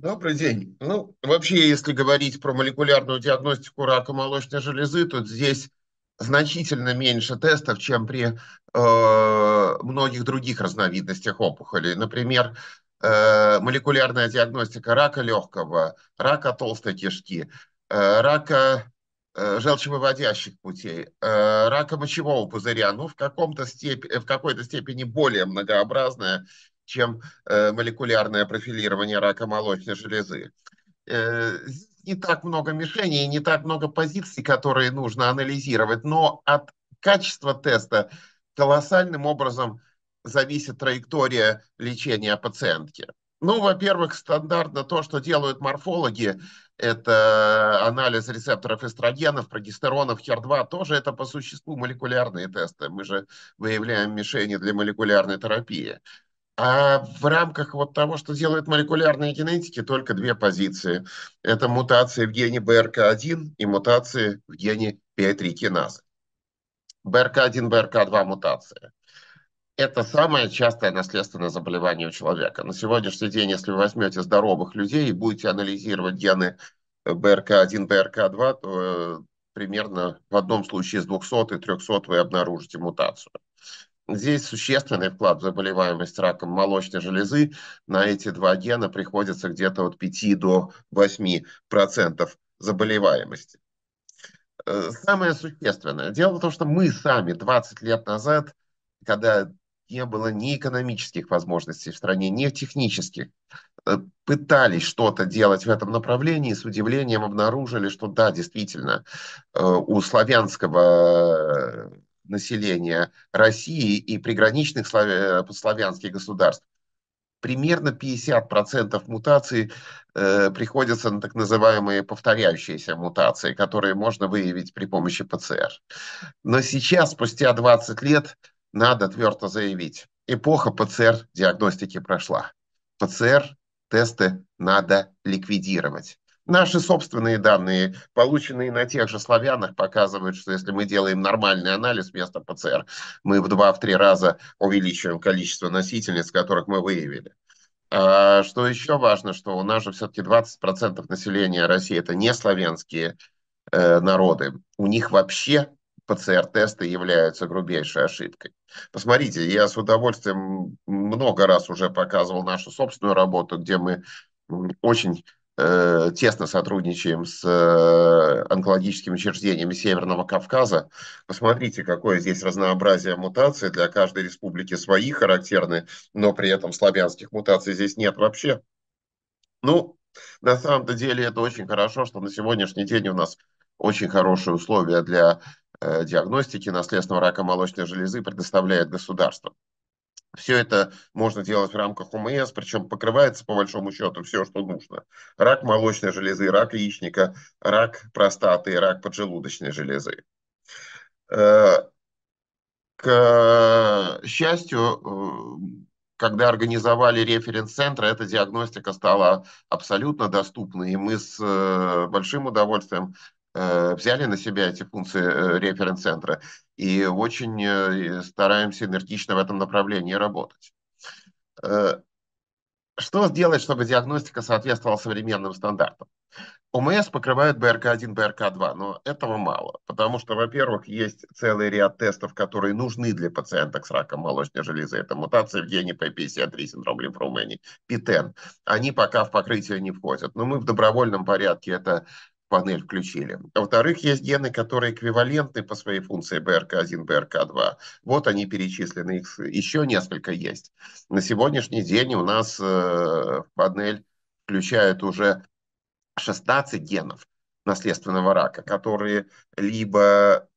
Добрый день. Ну, вообще, если говорить про молекулярную диагностику рака молочной железы, то здесь значительно меньше тестов, чем при э, многих других разновидностях опухолей. Например, э, молекулярная диагностика рака легкого, рака толстой кишки, э, рака э, желчевыводящих путей, э, рака мочевого пузыря, ну, в, каком-то степ... в какой-то степени более многообразная, чем э, молекулярное профилирование рака молочной железы. Э, не так много мишеней, не так много позиций, которые нужно анализировать, но от качества теста колоссальным образом зависит траектория лечения пациентки. Ну, во-первых, стандартно то, что делают морфологи, это анализ рецепторов эстрогенов, прогестеронов, HER2, тоже это по существу молекулярные тесты. Мы же выявляем мишени для молекулярной терапии. А в рамках вот того, что делают молекулярные генетики, только две позиции. Это мутации в гене БРК1 и мутации в гене 5-3 БРК1, БРК2 мутация. Это самое частое наследственное заболевание у человека. На сегодняшний день, если вы возьмете здоровых людей и будете анализировать гены БРК1, э, БРК2, то э, примерно в одном случае из 200 и 300 вы обнаружите мутацию. Здесь существенный вклад в заболеваемость раком молочной железы. На эти два гена приходится где-то от 5 до 8% заболеваемости. Э, самое существенное. Дело в том, что мы сами 20 лет назад, когда не было ни экономических возможностей в стране, ни технических, э, пытались что-то делать в этом направлении, и с удивлением обнаружили, что да, действительно, э, у славянского населения России и приграничных славя... Э, славянских государств, примерно 50% мутаций э, приходится на так называемые повторяющиеся мутации, которые можно выявить при помощи ПЦР. Но сейчас, спустя 20 лет, надо твердо заявить, эпоха ПЦР-диагностики прошла. ПЦР-тесты надо ликвидировать. Наши собственные данные, полученные на тех же славянах, показывают, что если мы делаем нормальный анализ вместо ПЦР, мы в два-в три раза увеличиваем количество носительниц, которых мы выявили. А что еще важно, что у нас же все-таки 20% населения России это не славянские э, народы. У них вообще ПЦР-тесты являются грубейшей ошибкой. Посмотрите, я с удовольствием много раз уже показывал нашу собственную работу, где мы очень Э, тесно сотрудничаем с э, онкологическими учреждениями Северного Кавказа. Посмотрите, какое здесь разнообразие мутаций. Для каждой республики свои характерны, но при этом славянских мутаций здесь нет вообще. Ну, на самом-то деле это очень хорошо, что на сегодняшний день у нас очень хорошие условия для э, диагностики наследственного рака молочной железы предоставляет государство. Все это можно делать в рамках ОМС, причем покрывается по большому счету все, что нужно. Рак молочной железы, рак яичника, рак простаты, рак поджелудочной железы. Э, к счастью, э, когда организовали референс-центр, эта диагностика стала абсолютно доступной, и мы с э, большим удовольствием взяли на себя эти функции референс-центра и очень э, стараемся энергично в этом направлении работать. Э, что сделать, чтобы диагностика соответствовала современным стандартам? ОМС покрывает БРК-1, БРК-2, но этого мало, потому что, во-первых, есть целый ряд тестов, которые нужны для пациенток с раком молочной железы. Это мутации в гене P53, синдром лимфоумении, ПИТЕН. Они пока в покрытие не входят. Но мы в добровольном порядке это панель включили. Во-вторых, есть гены, которые эквивалентны по своей функции БРК1, БРК2. Вот они перечислены, их еще несколько есть. На сегодняшний день у нас в э, панель включают уже 16 генов наследственного рака, которые либо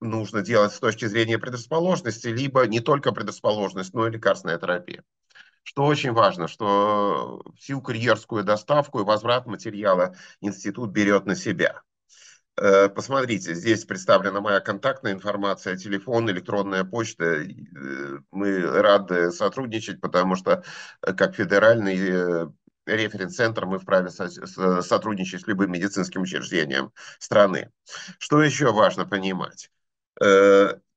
нужно делать с точки зрения предрасположенности, либо не только предрасположенность, но и лекарственная терапия. Что очень важно, что всю курьерскую доставку и возврат материала институт берет на себя. Э, посмотрите, здесь представлена моя контактная информация, телефон, электронная почта. Э, мы рады сотрудничать, потому что э, как федеральный референс-центр мы вправе сотрудничать с любым медицинским учреждением страны. Что еще важно понимать?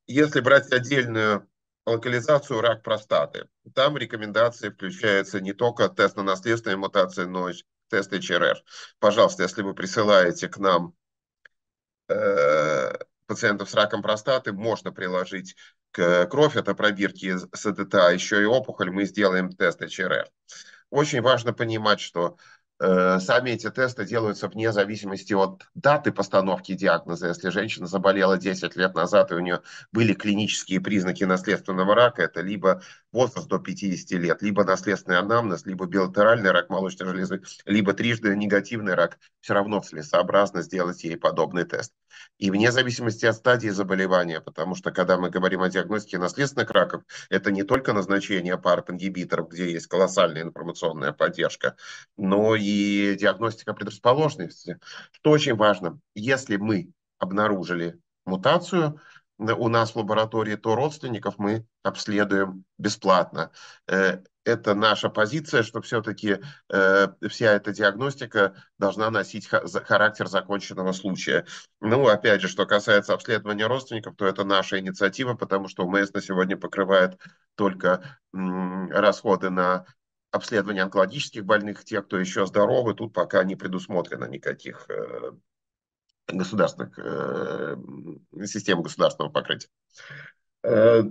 Если брать отдельную локализацию рак простаты. Там рекомендации включаются не только тест на наследственные мутации, но и тест ХРР. Пожалуйста, если вы присылаете к нам э, пациентов с раком простаты, можно приложить к кровь, это пробирки с ЭДТ, а еще и опухоль, мы сделаем тест ХРР. Очень важно понимать, что Э, сами эти тесты делаются вне зависимости от даты постановки диагноза. Если женщина заболела 10 лет назад, и у нее были клинические признаки наследственного рака, это либо возраст до 50 лет, либо наследственный анамнез, либо билатеральный рак молочной железы, либо трижды негативный рак, все равно целесообразно сделать ей подобный тест. И вне зависимости от стадии заболевания, потому что когда мы говорим о диагностике наследственных раков, это не только назначение парп-ингибиторов, где есть колоссальная информационная поддержка, но и диагностика предрасположенности. Что очень важно, если мы обнаружили мутацию, у нас в лаборатории, то родственников мы обследуем бесплатно. Э, это наша позиция, что все-таки э, вся эта диагностика должна носить характер законченного случая. Ну, опять же, что касается обследования родственников, то это наша инициатива, потому что ОМС на сегодня покрывает только расходы на обследования онкологических больных, тех, кто еще здоровы, тут пока не предусмотрено никаких э, государственных э, систем государственного покрытия. Э,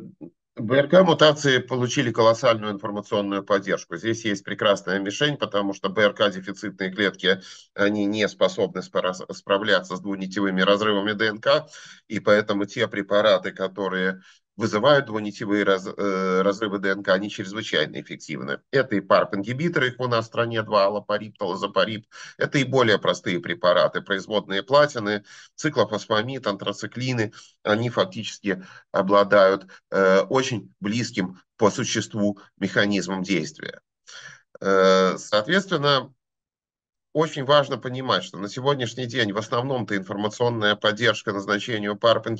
БРК мутации получили колоссальную информационную поддержку. Здесь есть прекрасная мишень, потому что БРК дефицитные клетки, они не способны справляться с двунитевыми разрывами ДНК, и поэтому те препараты, которые вызывают двунитевые раз, э, разрывы ДНК, они чрезвычайно эффективны. Это и парп ингибиторы их у нас в стране два, аллопарип, талозапарип. Это и более простые препараты, производные платины, циклофосфамид, антрациклины. Они фактически обладают э, очень близким по существу механизмом действия. Э, соответственно, очень важно понимать, что на сегодняшний день в основном-то информационная поддержка назначению парп –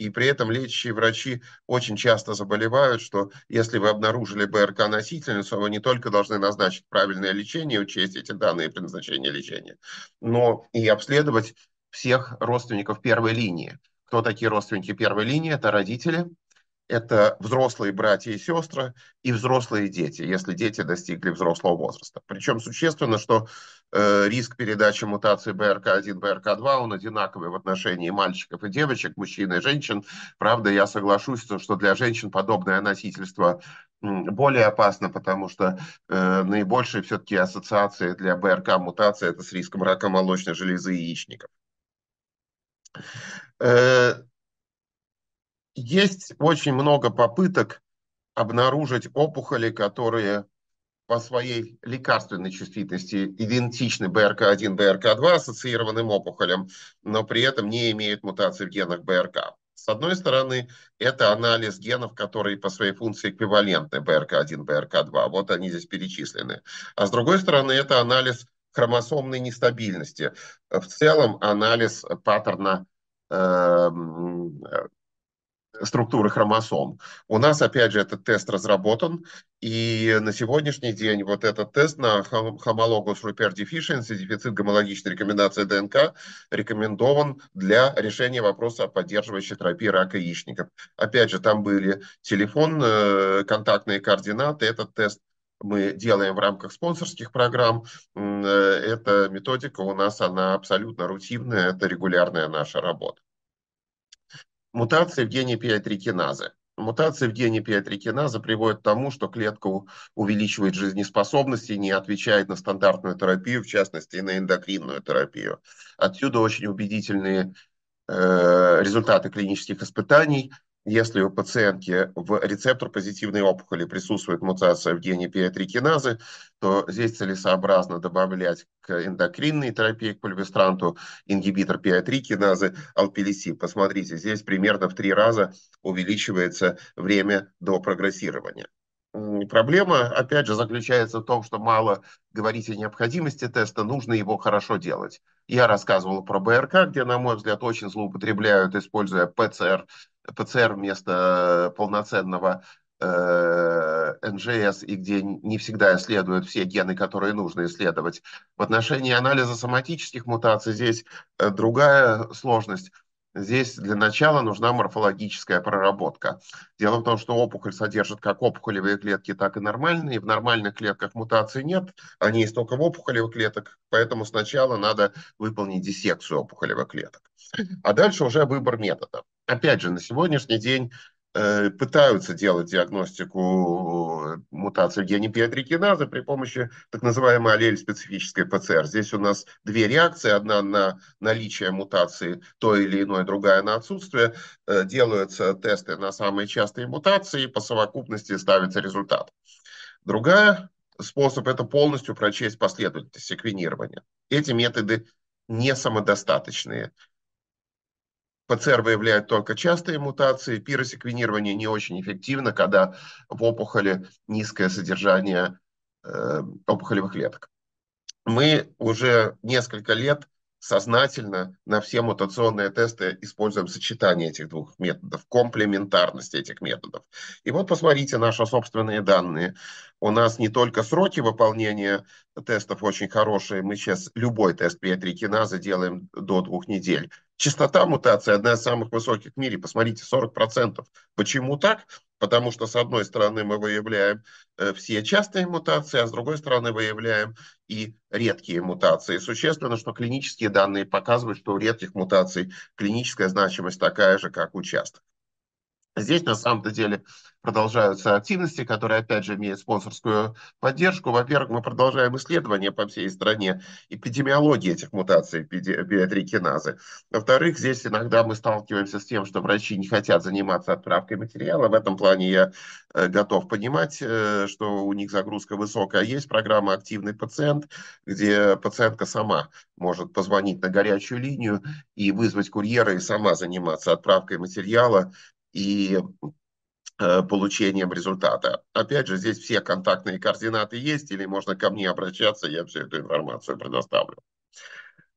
и при этом лечащие врачи очень часто заболевают, что если вы обнаружили БРК-носительницу, вы не только должны назначить правильное лечение, учесть эти данные при назначении лечения, но и обследовать всех родственников первой линии. Кто такие родственники первой линии? Это родители, это взрослые братья и сестры и взрослые дети, если дети достигли взрослого возраста. Причем существенно, что Э, риск передачи мутации БРК1, БРК2, он одинаковый в отношении мальчиков и девочек, мужчин и женщин. Правда, я соглашусь, что для женщин подобное носительство более опасно, потому что э, наибольшие все-таки ассоциации для БРК мутации это с риском рака молочной железы и яичников. Э, есть очень много попыток обнаружить опухоли, которые по своей лекарственной чувствительности идентичны БРК1, БРК2 ассоциированным опухолям, но при этом не имеют мутаций в генах БРК. С одной стороны, это анализ генов, которые по своей функции эквивалентны БРК1, БРК2. Вот они здесь перечислены. А с другой стороны, это анализ хромосомной нестабильности. В целом анализ паттерна эм, структуры хромосом. У нас, опять же, этот тест разработан, и на сегодняшний день вот этот тест на homologous repair deficiency, дефицит гомологичной рекомендации ДНК, рекомендован для решения вопроса о поддерживающей терапии рака яичников. Опять же, там были телефон, э, контактные координаты, этот тест мы делаем в рамках спонсорских программ. Э, эта методика у нас, она абсолютно рутинная, это регулярная наша работа мутации в гене пиатрикиназы. Мутации в гене пиатрикиназа приводят к тому, что клетка увеличивает жизнеспособность и не отвечает на стандартную терапию, в частности, на эндокринную терапию. Отсюда очень убедительные э, результаты клинических испытаний – если у пациентки в рецептор позитивной опухоли присутствует мутация в гене пиатрикиназы, то здесь целесообразно добавлять к эндокринной терапии, к пульвестранту, ингибитор пиатрикиназы, алпилиси. Посмотрите, здесь примерно в три раза увеличивается время до прогрессирования. Проблема, опять же, заключается в том, что мало говорить о необходимости теста, нужно его хорошо делать. Я рассказывал про БРК, где, на мой взгляд, очень злоупотребляют, используя ПЦР ПЦР вместо э, полноценного э, НЖС и где не всегда исследуют все гены, которые нужно исследовать. В отношении анализа соматических мутаций здесь э, другая сложность. Здесь для начала нужна морфологическая проработка. Дело в том, что опухоль содержит как опухолевые клетки, так и нормальные. В нормальных клетках мутаций нет, они а есть только в опухолевых клеток. поэтому сначала надо выполнить диссекцию опухолевых клеток. А дальше уже выбор метода. Опять же, на сегодняшний день Э, пытаются делать диагностику э, мутаций в гене биодрикиназа при помощи так называемой аллель-специфической ПЦР. Здесь у нас две реакции, одна на наличие мутации той или иной, другая на отсутствие. Э, делаются тесты на самые частые мутации, и по совокупности ставится результат. Другая способ – это полностью прочесть последовательность секвенирования. Эти методы не самодостаточные. ПЦР выявляет только частые мутации, пиросеквенирование не очень эффективно, когда в опухоли низкое содержание э, опухолевых клеток. Мы уже несколько лет сознательно на все мутационные тесты используем сочетание этих двух методов, комплементарность этих методов. И вот посмотрите наши собственные данные. У нас не только сроки выполнения тестов очень хорошие, мы сейчас любой тест пиатрикиназа делаем до двух недель. Частота мутации одна из самых высоких в мире, посмотрите, 40%. Почему так? Потому что, с одной стороны, мы выявляем э, все частые мутации, а с другой стороны, выявляем и редкие мутации. Существенно, что клинические данные показывают, что у редких мутаций клиническая значимость такая же, как у частых. Здесь, на самом-то деле, продолжаются активности, которые, опять же, имеют спонсорскую поддержку. Во-первых, мы продолжаем исследования по всей стране эпидемиологии этих мутаций биотрикиназы. Во-вторых, здесь иногда мы сталкиваемся с тем, что врачи не хотят заниматься отправкой материала. В этом плане я э, готов понимать, э, что у них загрузка высокая. Есть программа «Активный пациент», где пациентка сама может позвонить на горячую линию и вызвать курьера и сама заниматься отправкой материала и э, получением результата. Опять же, здесь все контактные координаты есть, или можно ко мне обращаться, я всю эту информацию предоставлю.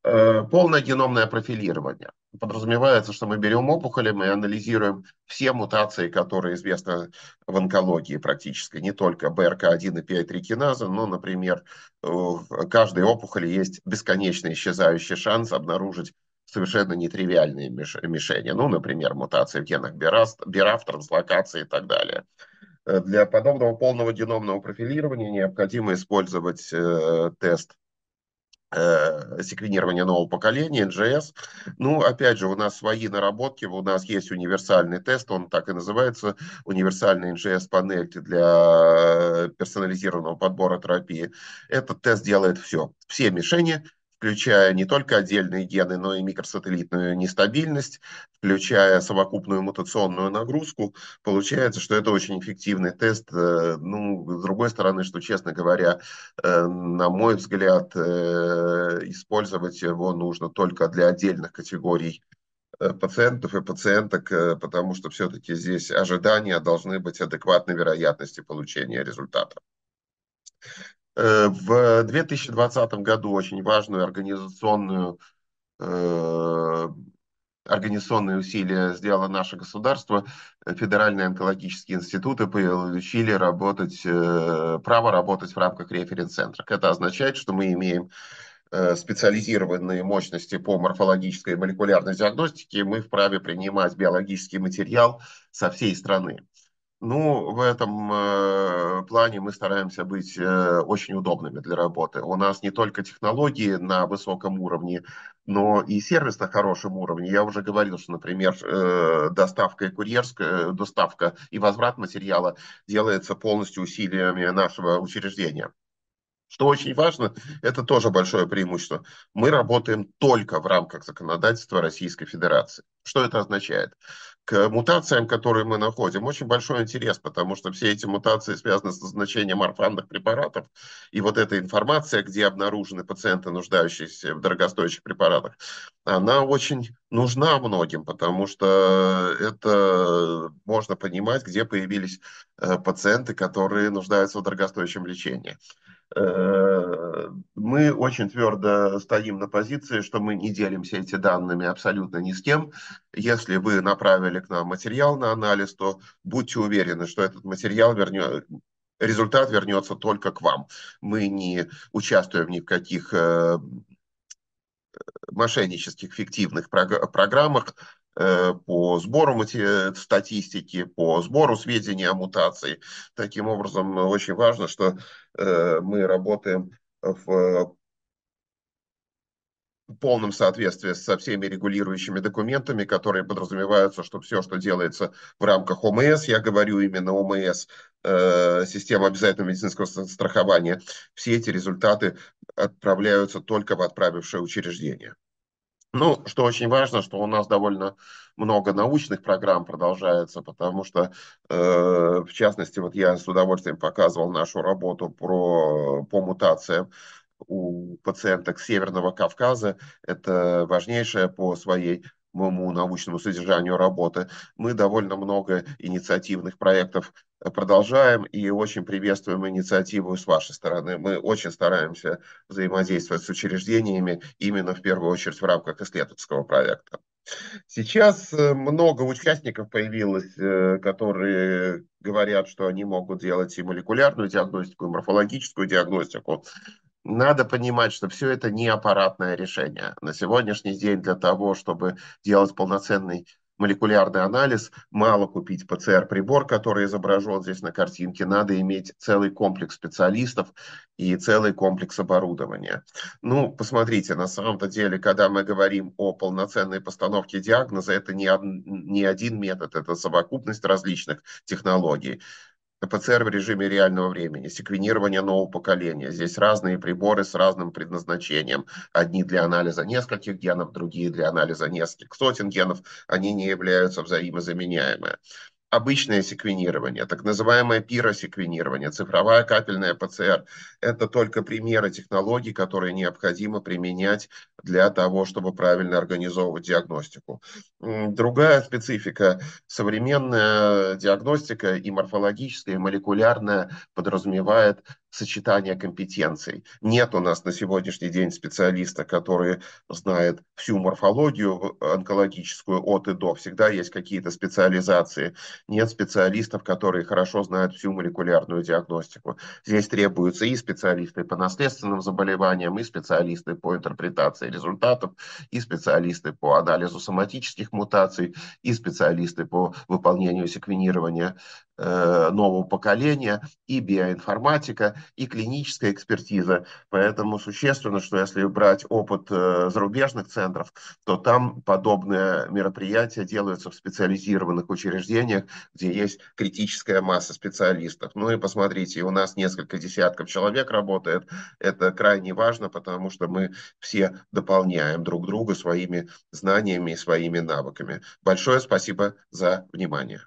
Э, полное геномное профилирование. Подразумевается, что мы берем опухоли, мы анализируем все мутации, которые известны в онкологии практически, не только БРК1 и PI3-киназа, но, например, в каждой опухоли есть бесконечный исчезающий шанс обнаружить совершенно нетривиальные мишени. Ну, например, мутации в генах бирафта, дислокации и так далее. Э, для подобного полного геномного профилирования необходимо использовать э, тест э, секвенирования нового поколения, NGS. Ну, опять же, у нас свои наработки, у нас есть универсальный тест, он так и называется, универсальный NGS-панель для персонализированного подбора терапии. Этот тест делает все, все мишени, включая не только отдельные гены, но и микросателлитную нестабильность, включая совокупную мутационную нагрузку, получается, что это очень эффективный тест. Э, ну, с другой стороны, что, честно говоря, э, на мой взгляд, э, использовать его нужно только для отдельных категорий пациентов и пациенток, потому что все-таки здесь ожидания должны быть адекватны вероятности получения результата. Э, в 2020 году очень важную организационную э, организационные усилия сделало наше государство, федеральные онкологические институты получили работать, э, право работать в рамках референс-центров. Это означает, что мы имеем специализированные мощности по морфологической и молекулярной диагностике, и мы вправе принимать биологический материал со всей страны. Ну, в этом э, плане мы стараемся быть э, очень удобными для работы. У нас не только технологии на высоком уровне, но и сервис на хорошем уровне. Я уже говорил, что, например, э, доставка и курьерская э, доставка и возврат материала делается полностью усилиями нашего учреждения. Что очень важно, это тоже большое преимущество. Мы работаем только в рамках законодательства Российской Федерации. Что это означает? к мутациям, которые мы находим, очень большой интерес, потому что все эти мутации связаны с назначением орфанных препаратов, и вот эта информация, где обнаружены пациенты, нуждающиеся в дорогостоящих препаратах, она очень нужна многим, потому что это можно понимать, где появились э, пациенты, которые нуждаются в дорогостоящем лечении. Э, мы очень твердо стоим на позиции, что мы не делимся эти данными абсолютно ни с кем. Если вы направили к нам материал на анализ, то будьте уверены, что этот материал вернет, результат вернется только к вам. Мы не участвуем ни в каких э, мошеннических фиктивных программах э, по сбору статистики, по сбору сведений о мутации. Таким образом, очень важно, что Э, мы работаем в полном соответствии со всеми регулирующими документами, которые подразумеваются, что все, что делается в рамках ОМС, я говорю именно ОМС, э, система обязательного медицинского страхования, все эти результаты отправляются только в отправившее учреждение. Ну, что очень важно, что у нас довольно много научных программ продолжается, потому что, э, в частности, вот я с удовольствием показывал нашу работу про, по мутациям у пациенток Северного Кавказа. Это важнейшая по своей моему научному содержанию работы. Мы довольно много инициативных проектов э, продолжаем и очень приветствуем инициативу с вашей стороны. Мы очень стараемся взаимодействовать с учреждениями именно в первую очередь в рамках исследовательского проекта. Сейчас э, много участников появилось, э, которые говорят, что они могут делать и молекулярную диагностику, и морфологическую диагностику надо понимать, что все это не аппаратное решение. На сегодняшний день для того, чтобы делать полноценный молекулярный анализ, мало купить ПЦР-прибор, который изображен здесь на картинке, надо иметь целый комплекс специалистов и целый комплекс оборудования. Ну, посмотрите, на самом-то деле, когда мы говорим о полноценной постановке диагноза, это не, од... не один метод, это совокупность различных технологий. ТПЦР в режиме реального времени, секвенирование нового поколения. Здесь разные приборы с разным предназначением. Одни для анализа нескольких генов, другие для анализа нескольких сотен генов. Они не являются взаимозаменяемыми обычное секвенирование, так называемое пиросеквенирование, цифровая капельная ПЦР. Это только примеры технологий, которые необходимо применять для того, чтобы правильно организовывать диагностику. Другая специфика – современная диагностика и морфологическая, и молекулярная подразумевает сочетания компетенций. Нет у нас на сегодняшний день специалиста, который знает всю морфологию э, онкологическую от и до. Всегда есть какие-то специализации. Нет специалистов, которые хорошо знают всю молекулярную диагностику. Здесь требуются и специалисты по наследственным заболеваниям, и специалисты по интерпретации результатов, и специалисты по анализу соматических мутаций, и специалисты по выполнению секвенирования Э, нового поколения, и биоинформатика, и клиническая экспертиза. Поэтому существенно, что если брать опыт э, зарубежных центров, то там подобные мероприятия делаются в специализированных учреждениях, где есть критическая масса специалистов. Ну и посмотрите, у нас несколько десятков человек работает. Это крайне важно, потому что мы все дополняем друг друга своими знаниями и своими навыками. Большое спасибо за внимание.